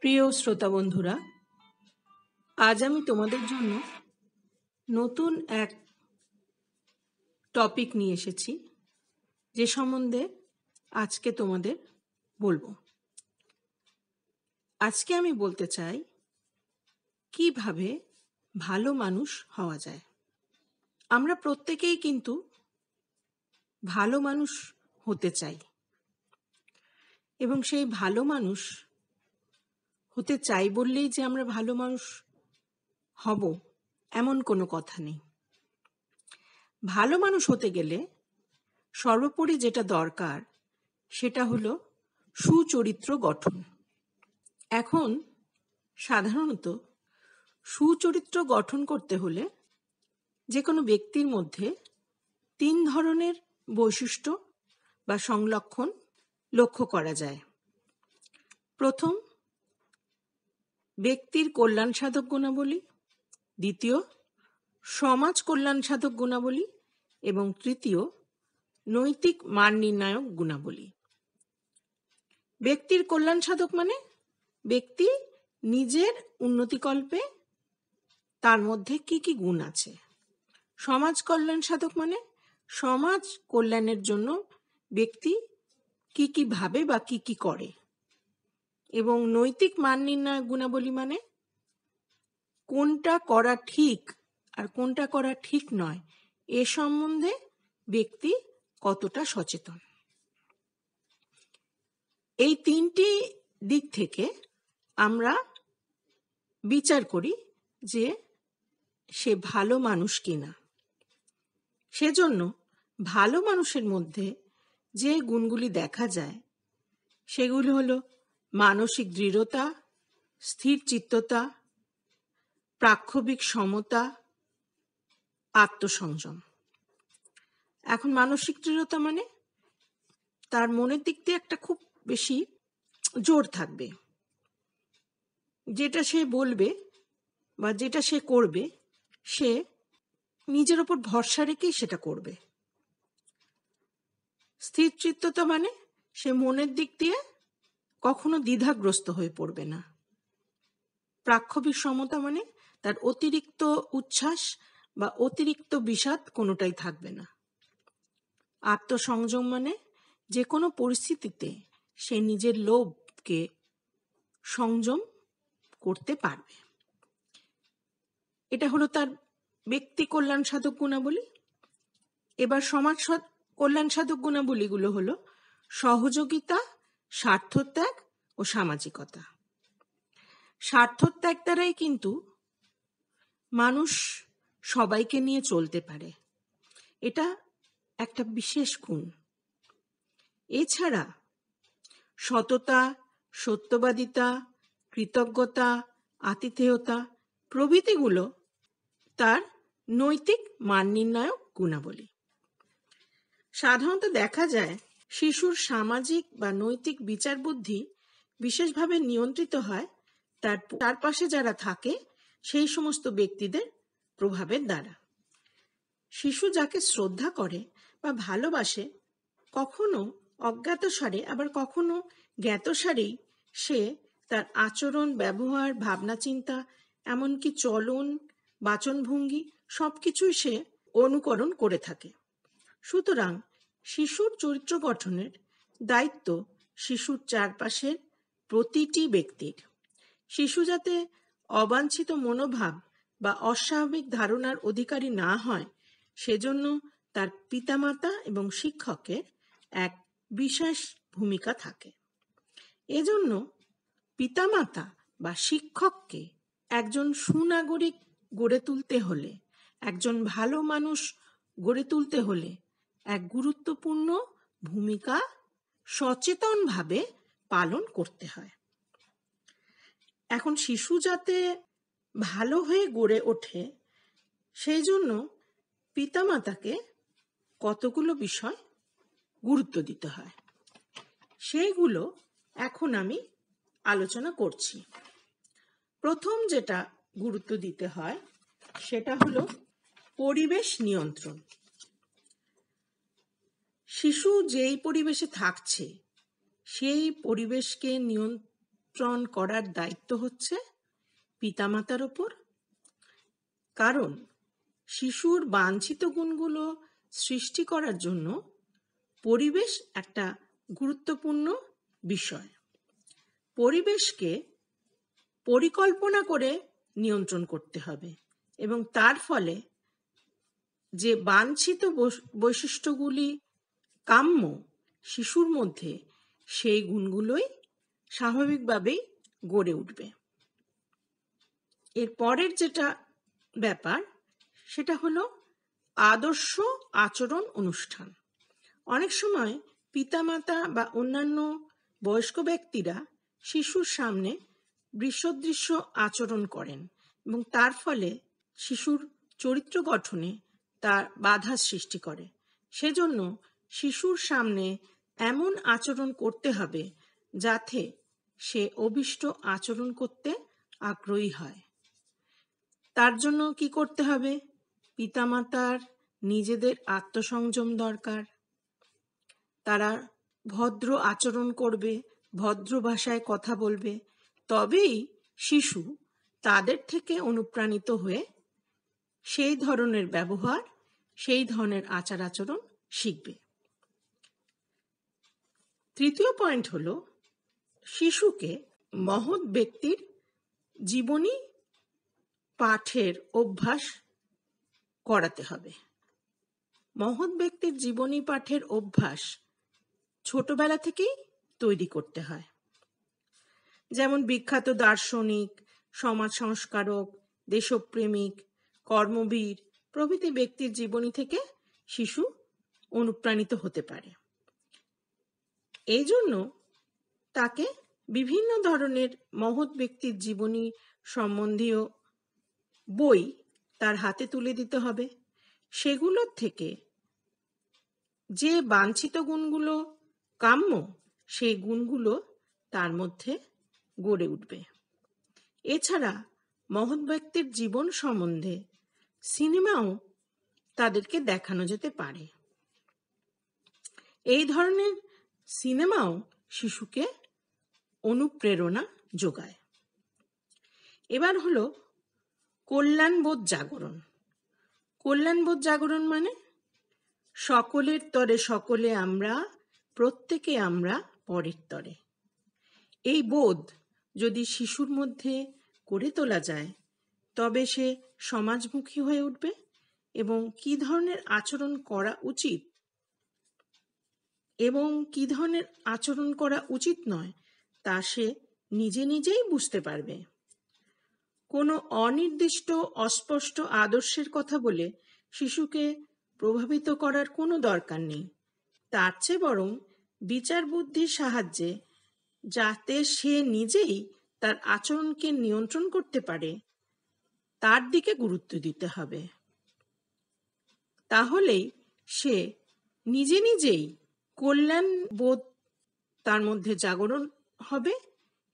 প্রিয় শ্রোতা বন্ধুরা আজ আমি তোমাদের জন্য নতুন এক টপিক নিয়ে এসেছি যে সম্বন্ধে আজকে তোমাদের বলবো আজকে আমি বলতে চাই কিভাবে ভালো মানুষ হওয়া যায় আমরা প্রত্যেকেই কিন্তু ভালো মানুষ হতে চাই এবং সেই ভালো মানুষ হতে চাই বললেই যে আমরা ভালো মানুষ হব এমন কোনো কথা নেই ভালো মানুষ হতে গেলে সর্বোপরি যেটা দরকার সেটা হলো সুচরিত্র গঠন এখন সাধারণত সুচরিত্র গঠন করতে হলে যে কোনো ব্যক্তির মধ্যে তিন ধরনের বৈশিষ্ট্য বা সংলক্ষণ লক্ষ্য করা যায় প্রথম ব্যক্তির কল্যাণ সাধক গুণাবলী দ্বিতীয় সমাজ কল্যাণ সাধক গুণাবলী এবং তৃতীয় নৈতিক মান নির্ণায়ক গুণাবলী ব্যক্তির কল্যাণ সাধক মানে ব্যক্তি নিজের উন্নতিকল্পে তার মধ্যে কি কি গুণ আছে সমাজ কল্যাণ সাধক মানে সমাজ কল্যাণের জন্য ব্যক্তি কি কি ভাবে বা কি কি করে এবং নৈতিক মান নির্ণয় গুণাবলী মানে কোনটা করা ঠিক আর কোনটা করা ঠিক নয় এ সম্বন্ধে ব্যক্তি কতটা সচেতন এই তিনটি দিক থেকে আমরা বিচার করি যে সে ভালো মানুষ কিনা সেজন্য ভালো মানুষের মধ্যে যে গুণগুলি দেখা যায় সেগুলি হলো মানসিক দৃঢ়তা স্থির চিত্ততা প্রাক্ষবিক সমতা আত্মসংযম এখন মানসিক দৃঢ়তা মানে তার মনের দিক দিয়ে একটা খুব বেশি জোর থাকবে যেটা সে বলবে বা যেটা সে করবে সে নিজের ওপর ভরসা রেখেই সেটা করবে স্থিরচিত্ততা মানে সে মনের দিক দিয়ে কখনো দ্বিধাগ্রস্ত হয়ে পড়বে না প্রাক্ষবিক সমতা মানে তার অতিরিক্ত উচ্ছ্বাস বা অতিরিক্ত বিষাদ কোনোটাই থাকবে না আত্মসংযম মানে যে কোনো পরিস্থিতিতে সে নিজের লোভকে সংযম করতে পারবে এটা হলো তার ব্যক্তি কল্যাণ সাধক গুণাবলী এবার সমাজ কল্যাণ সাধক গুণাবলীগুলো হলো সহযোগিতা স্বার্থত্যাগ ও সামাজিকতা স্বার্থত্যাগ দ্বারাই কিন্তু মানুষ সবাইকে নিয়ে চলতে পারে এটা একটা বিশেষ গুণ এছাড়া সততা সত্যবাদিতা কৃতজ্ঞতা আতিথেয়তা প্রভৃতিগুলো তার নৈতিক মান নির্ণায়ক গুণাবলী সাধারণত দেখা যায় শিশুর সামাজিক বা নৈতিক বিচার বুদ্ধি বিশেষভাবে নিয়ন্ত্রিত হয় তার চারপাশে যারা থাকে সেই সমস্ত ব্যক্তিদের প্রভাবের দ্বারা শিশু যাকে শ্রদ্ধা করে বা ভালোবাসে কখনো অজ্ঞাতসারে আবার কখনো জ্ঞাতসারেই সে তার আচরণ ব্যবহার ভাবনা চিন্তা এমনকি চলন বাচনভঙ্গি সবকিছুই সে অনুকরণ করে থাকে সুতরাং শিশুর চরিত্র গঠনের দায়িত্ব শিশুর চারপাশের প্রতিটি ব্যক্তির শিশু যাতে অবাঞ্ছিত মনোভাব বা অস্বাভাবিক ধারণার অধিকারী না হয় সেজন্য তার পিতামাতা এবং শিক্ষকের এক বিশেষ ভূমিকা থাকে এজন্য পিতামাতা বা শিক্ষককে একজন সুনাগরিক গড়ে তুলতে হলে একজন ভালো মানুষ গড়ে তুলতে হলে এক গুরুত্বপূর্ণ ভূমিকা সচেতনভাবে পালন করতে হয় এখন শিশু যাতে ভালো হয়ে গড়ে ওঠে সেই জন্য পিতামাতাকে কতগুলো বিষয় গুরুত্ব দিতে হয় সেইগুলো এখন আমি আলোচনা করছি প্রথম যেটা গুরুত্ব দিতে হয় সেটা হলো পরিবেশ নিয়ন্ত্রণ শিশু যেই পরিবেশে থাকছে সেই পরিবেশকে নিয়ন্ত্রণ করার দায়িত্ব হচ্ছে পিতামাতার ওপর কারণ শিশুর বাঞ্ছিত গুণগুলো সৃষ্টি করার জন্য পরিবেশ একটা গুরুত্বপূর্ণ বিষয় পরিবেশকে পরিকল্পনা করে নিয়ন্ত্রণ করতে হবে এবং তার ফলে যে বাঞ্ছিত বৈশিষ্ট্যগুলি কাম্য শিশুর মধ্যে সেই গুণগুলোই স্বাভাবিকভাবেই গড়ে উঠবে এর পরের যেটা ব্যাপার সেটা হলো আদর্শ আচরণ অনুষ্ঠান অনেক সময় পিতামাতা বা অন্যান্য বয়স্ক ব্যক্তিরা শিশুর সামনে দৃশ্যদৃশ্য আচরণ করেন এবং তার ফলে শিশুর চরিত্র গঠনে তার বাধা সৃষ্টি করে সেজন্য শিশুর সামনে এমন আচরণ করতে হবে যাতে সে অভিষ্ট আচরণ করতে আগ্রহী হয় তার জন্য কি করতে হবে পিতামাতার নিজেদের আত্মসংযম দরকার তারা ভদ্র আচরণ করবে ভদ্র ভাষায় কথা বলবে তবেই শিশু তাদের থেকে অনুপ্রাণিত হয়ে সেই ধরনের ব্যবহার সেই ধরনের আচার আচরণ শিখবে তৃতীয় পয়েন্ট হলো শিশুকে মহৎ ব্যক্তির জীবনী পাঠের অভ্যাস করাতে হবে মহৎ ব্যক্তির জীবনী পাঠের অভ্যাস ছোটবেলা থেকেই তৈরি করতে হয় যেমন বিখ্যাত দার্শনিক সমাজ সংস্কারক দেশপ্রেমিক কর্মবীর প্রভৃতি ব্যক্তির জীবনী থেকে শিশু অনুপ্রাণিত হতে পারে এই জন্য তাকে বিভিন্ন ধরনের মহৎ ব্যক্তির জীবনী সম্বন্ধীয় বই তার হাতে তুলে দিতে হবে সেগুলোর থেকে যে বাঞ্ছিত গুণগুলো কাম্য সেই গুণগুলো তার মধ্যে গড়ে উঠবে এছাড়া মহৎ ব্যক্তির জীবন সম্বন্ধে সিনেমাও তাদেরকে দেখানো যেতে পারে এই ধরনের সিনেমাও শিশুকে অনুপ্রেরণা যোগায় এবার হলো কল্যাণবোধ জাগরণ কল্যাণবোধ জাগরণ মানে সকলের তরে সকলে আমরা প্রত্যেকে আমরা পরের তরে এই বোধ যদি শিশুর মধ্যে করে তোলা যায় তবে সে সমাজমুখী হয়ে উঠবে এবং কি ধরনের আচরণ করা উচিত এবং কি ধরনের আচরণ করা উচিত নয় তা সে নিজে নিজেই বুঝতে পারবে কোনো অনির্দিষ্ট অস্পষ্ট আদর্শের কথা বলে শিশুকে প্রভাবিত করার কোনো দরকার নেই তার চেয়ে বরং বিচার বুদ্ধির সাহায্যে যাতে সে নিজেই তার আচরণকে নিয়ন্ত্রণ করতে পারে তার দিকে গুরুত্ব দিতে হবে তাহলেই সে নিজে নিজেই কল্যাণ বোধ তার মধ্যে জাগরণ হবে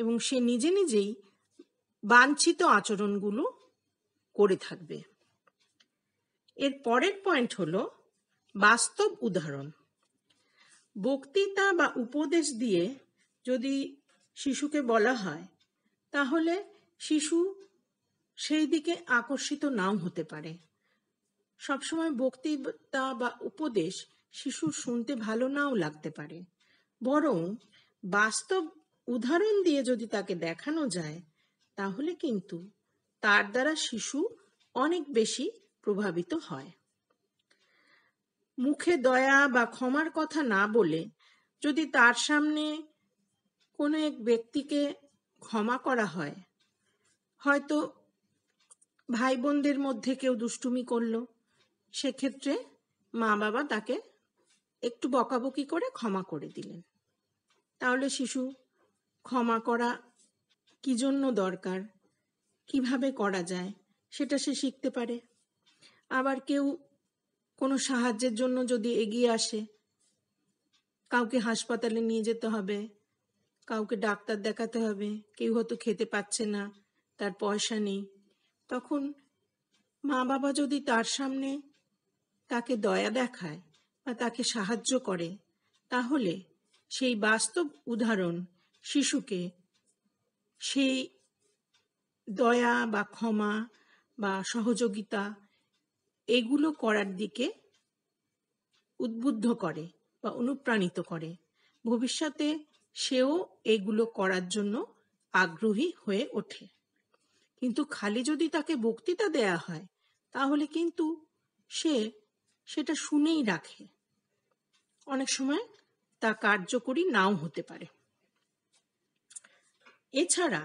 এবং সে নিজে নিজেই বাঞ্ছিত আচরণগুলো করে থাকবে এর পরের পয়েন্ট হল বাস্তব উদাহরণ বক্তৃতা বা উপদেশ দিয়ে যদি শিশুকে বলা হয় তাহলে শিশু সেই দিকে আকর্ষিত নাও হতে পারে সবসময় বক্তৃতা বা উপদেশ শিশুর শুনতে ভালো নাও লাগতে পারে বরং বাস্তব উদাহরণ দিয়ে যদি তাকে দেখানো যায় তাহলে কিন্তু তার দ্বারা শিশু অনেক বেশি প্রভাবিত হয় মুখে দয়া বা ক্ষমার কথা না বলে যদি তার সামনে কোনো এক ব্যক্তিকে ক্ষমা করা হয় হয়তো ভাই বোনদের মধ্যে কেউ দুষ্টুমি করলো সেক্ষেত্রে মা বাবা তাকে একটু বকাবকি করে ক্ষমা করে দিলেন তাহলে শিশু ক্ষমা করা কি জন্য দরকার কিভাবে করা যায় সেটা সে শিখতে পারে আবার কেউ কোনো সাহায্যের জন্য যদি এগিয়ে আসে কাউকে হাসপাতালে নিয়ে যেতে হবে কাউকে ডাক্তার দেখাতে হবে কেউ হয়তো খেতে পাচ্ছে না তার পয়সা নেই তখন মা বাবা যদি তার সামনে তাকে দয়া দেখায় বা তাকে সাহায্য করে তাহলে সেই বাস্তব উদাহরণ শিশুকে সেই দয়া বা ক্ষমা বা সহযোগিতা এগুলো করার দিকে উদ্বুদ্ধ করে বা অনুপ্রাণিত করে ভবিষ্যতে সেও এগুলো করার জন্য আগ্রহী হয়ে ওঠে কিন্তু খালি যদি তাকে বক্তৃতা দেয়া হয় তাহলে কিন্তু সে সেটা শুনেই রাখে অনেক সময় তা কার্যকরী নাও হতে পারে এছাড়া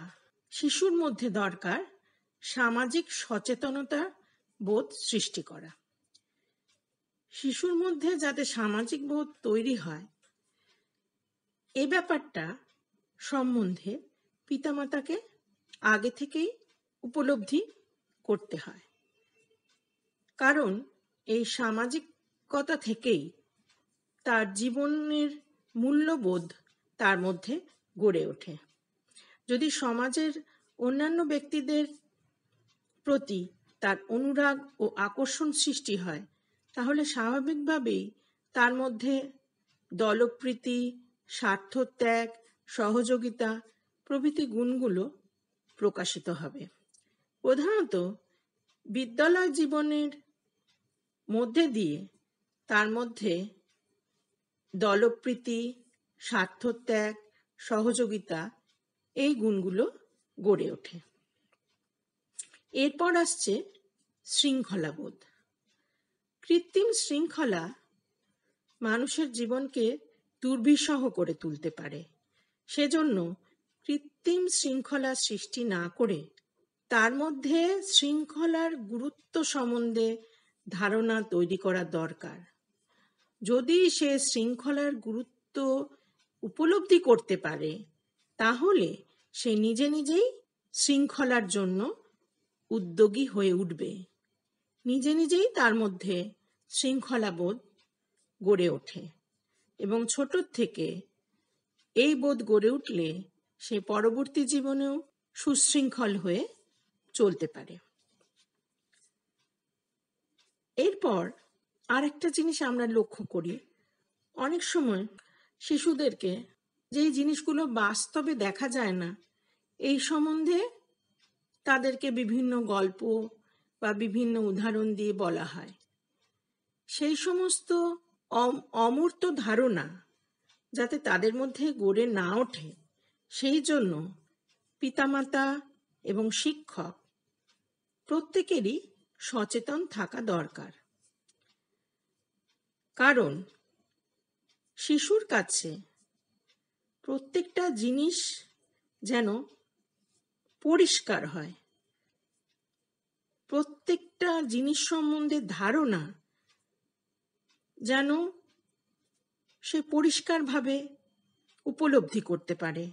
শিশুর মধ্যে দরকার সামাজিক সচেতনতা বোধ সৃষ্টি করা শিশুর মধ্যে যাতে সামাজিক বোধ তৈরি হয় এ ব্যাপারটা সম্বন্ধে পিতামাতাকে আগে থেকেই উপলব্ধি করতে হয় কারণ এই সামাজিকতা থেকেই তার জীবনের মূল্যবোধ তার মধ্যে গড়ে ওঠে যদি সমাজের অন্যান্য ব্যক্তিদের প্রতি তার অনুরাগ ও আকর্ষণ সৃষ্টি হয় তাহলে স্বাভাবিকভাবেই তার মধ্যে দলপ্রীতি স্বার্থত্যাগ সহযোগিতা প্রভৃতি গুণগুলো প্রকাশিত হবে প্রধানত বিদ্যালয় জীবনের মধ্যে দিয়ে তার মধ্যে দলপ্রীতি স্বার্থত্যাগ সহযোগিতা এই গুণগুলো গড়ে ওঠে এরপর আসছে শৃঙ্খলাবোধ কৃত্রিম শৃঙ্খলা মানুষের জীবনকে দুর্বিষহ করে তুলতে পারে সেজন্য কৃত্রিম শৃঙ্খলা সৃষ্টি না করে তার মধ্যে শৃঙ্খলার গুরুত্ব সম্বন্ধে ধারণা তৈরি করা দরকার যদি সে শৃঙ্খলার গুরুত্ব উপলব্ধি করতে পারে তাহলে সে নিজে নিজেই শৃঙ্খলার জন্য উদ্যোগী হয়ে উঠবে নিজে নিজেই তার মধ্যে শৃঙ্খলাবোধ গড়ে ওঠে এবং ছোট থেকে এই বোধ গড়ে উঠলে সে পরবর্তী জীবনেও সুশৃঙ্খল হয়ে চলতে পারে এরপর আর একটা জিনিস আমরা লক্ষ্য করি অনেক সময় শিশুদেরকে যেই জিনিসগুলো বাস্তবে দেখা যায় না এই সম্বন্ধে তাদেরকে বিভিন্ন গল্প বা বিভিন্ন উদাহরণ দিয়ে বলা হয় সেই সমস্ত অমূর্ত ধারণা যাতে তাদের মধ্যে গড়ে না ওঠে সেই জন্য পিতামাতা এবং শিক্ষক প্রত্যেকেরই সচেতন থাকা দরকার কারণ শিশুর কাছে প্রত্যেকটা জিনিস যেন পরিষ্কার হয় প্রত্যেকটা জিনিস সম্বন্ধে ধারণা যেন সে পরিষ্কারভাবে উপলব্ধি করতে পারে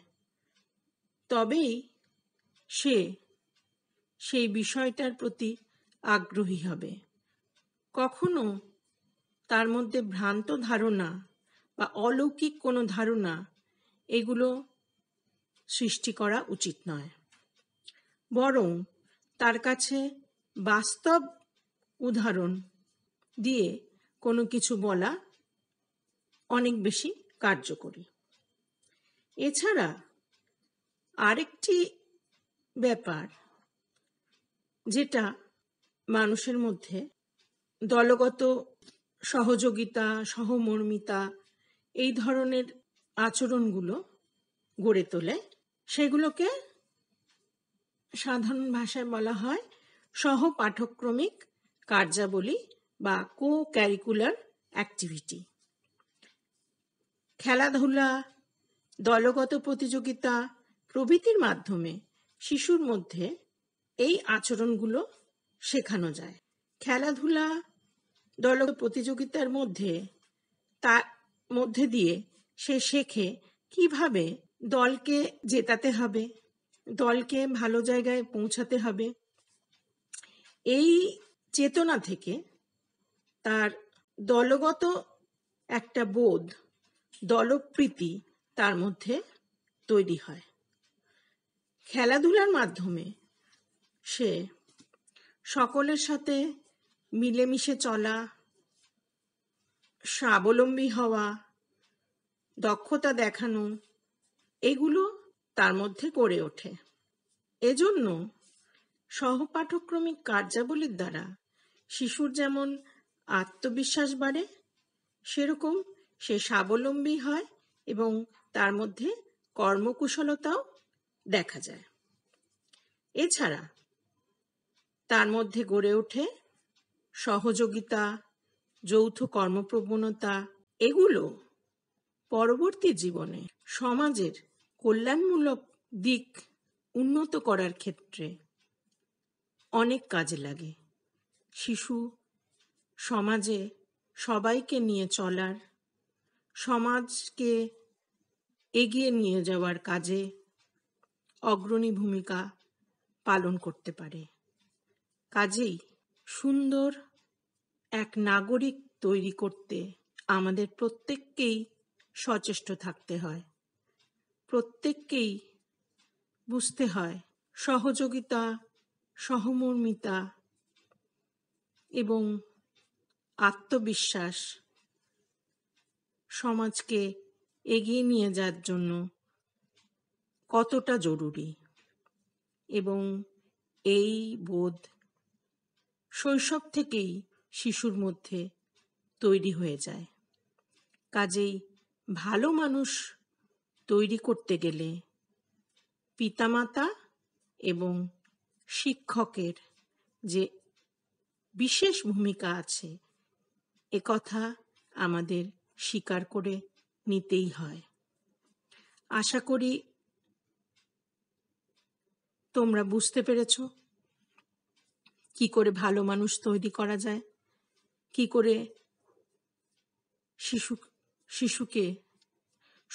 তবেই সে সেই বিষয়টার প্রতি আগ্রহী হবে কখনো তার মধ্যে ভ্রান্ত ধারণা বা অলৌকিক কোনো ধারণা এগুলো সৃষ্টি করা উচিত নয় বরং তার কাছে বাস্তব উদাহরণ দিয়ে কোনো কিছু বলা অনেক বেশি কার্যকরী এছাড়া আরেকটি ব্যাপার যেটা মানুষের মধ্যে দলগত সহযোগিতা সহমর্মিতা এই ধরনের আচরণগুলো গড়ে তোলে সেগুলোকে সাধারণ ভাষায় বলা হয় সহ পাঠক্রমিক কার্যাবলী বা কো ক্যারিকুলার অ্যাক্টিভিটি খেলাধুলা দলগত প্রতিযোগিতা প্রভৃতির মাধ্যমে শিশুর মধ্যে এই আচরণগুলো শেখানো যায় খেলাধুলা দল প্রতিযোগিতার মধ্যে তার মধ্যে দিয়ে সে শেখে কিভাবে দলকে জেতাতে হবে দলকে ভালো জায়গায় পৌঁছাতে হবে এই চেতনা থেকে তার দলগত একটা বোধ দলপ্রীতি তার মধ্যে তৈরি হয় খেলাধুলার মাধ্যমে সে সকলের সাথে মিলেমিশে চলা স্বাবলম্বী হওয়া দক্ষতা দেখানো এগুলো তার মধ্যে করে ওঠে এজন্য সহপাঠক্রমিক কার্যাবলীর দ্বারা শিশুর যেমন আত্মবিশ্বাস বাড়ে সেরকম সে স্বাবলম্বী হয় এবং তার মধ্যে কর্মকুশলতাও দেখা যায় এছাড়া তার মধ্যে গড়ে ওঠে সহযোগিতা যৌথ কর্মপ্রবণতা এগুলো পরবর্তী জীবনে সমাজের কল্যাণমূলক দিক উন্নত করার ক্ষেত্রে অনেক কাজে লাগে শিশু সমাজে সবাইকে নিয়ে চলার সমাজকে এগিয়ে নিয়ে যাওয়ার কাজে অগ্রণী ভূমিকা পালন করতে পারে কাজেই সুন্দর এক নাগরিক তৈরি করতে আমাদের প্রত্যেককেই সচেষ্ট থাকতে হয় প্রত্যেককেই বুঝতে হয় সহযোগিতা সহমর্মিতা এবং আত্মবিশ্বাস সমাজকে এগিয়ে নিয়ে যাওয়ার জন্য কতটা জরুরি এবং এই বোধ শৈশব থেকেই শিশুর মধ্যে তৈরি হয়ে যায় কাজেই ভালো মানুষ তৈরি করতে গেলে পিতামাতা এবং শিক্ষকের যে বিশেষ ভূমিকা আছে কথা আমাদের স্বীকার করে নিতেই হয় আশা করি তোমরা বুঝতে পেরেছো কি করে ভালো মানুষ তৈরি করা যায় কি করে শিশু শিশুকে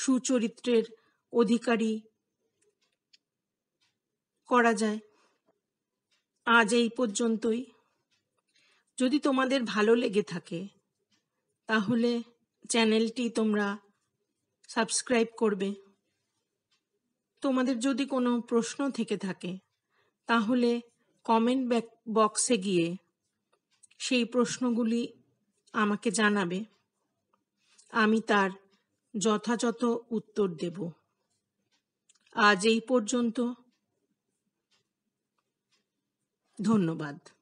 সুচরিত্রের অধিকারী করা যায় আজ এই পর্যন্তই যদি তোমাদের ভালো লেগে থাকে তাহলে চ্যানেলটি তোমরা সাবস্ক্রাইব করবে তোমাদের যদি কোনো প্রশ্ন থেকে থাকে তাহলে কমেন্ট বক্সে গিয়ে সেই প্রশ্নগুলি আমাকে জানাবে আমি তার যথাযথ উত্তর দেব আজ এই পর্যন্ত ধন্যবাদ